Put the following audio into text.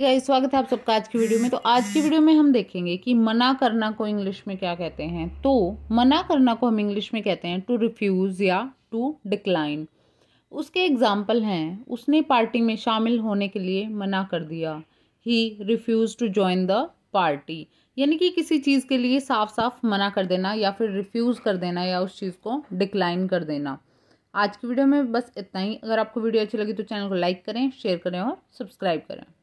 guys स्वागत है आप सबका आज की वीडियो में तो आज की वीडियो में हम देखेंगे कि मना करना को इंग्लिश में क्या कहते हैं तो मना करना को हम इंग्लिश में कहते हैं टू रिफ्यूज़ या टू डिक्लाइन उसके एग्जाम्पल हैं उसने पार्टी में शामिल होने के लिए मना कर दिया ही refuse to join the party यानी कि किसी चीज़ के लिए साफ साफ मना कर देना या फिर रिफ्यूज़ कर देना या उस चीज़ को डिक्लाइन कर देना आज की वीडियो में बस इतना ही अगर आपको वीडियो अच्छी लगी तो चैनल को लाइक करें शेयर करें और सब्सक्राइब करें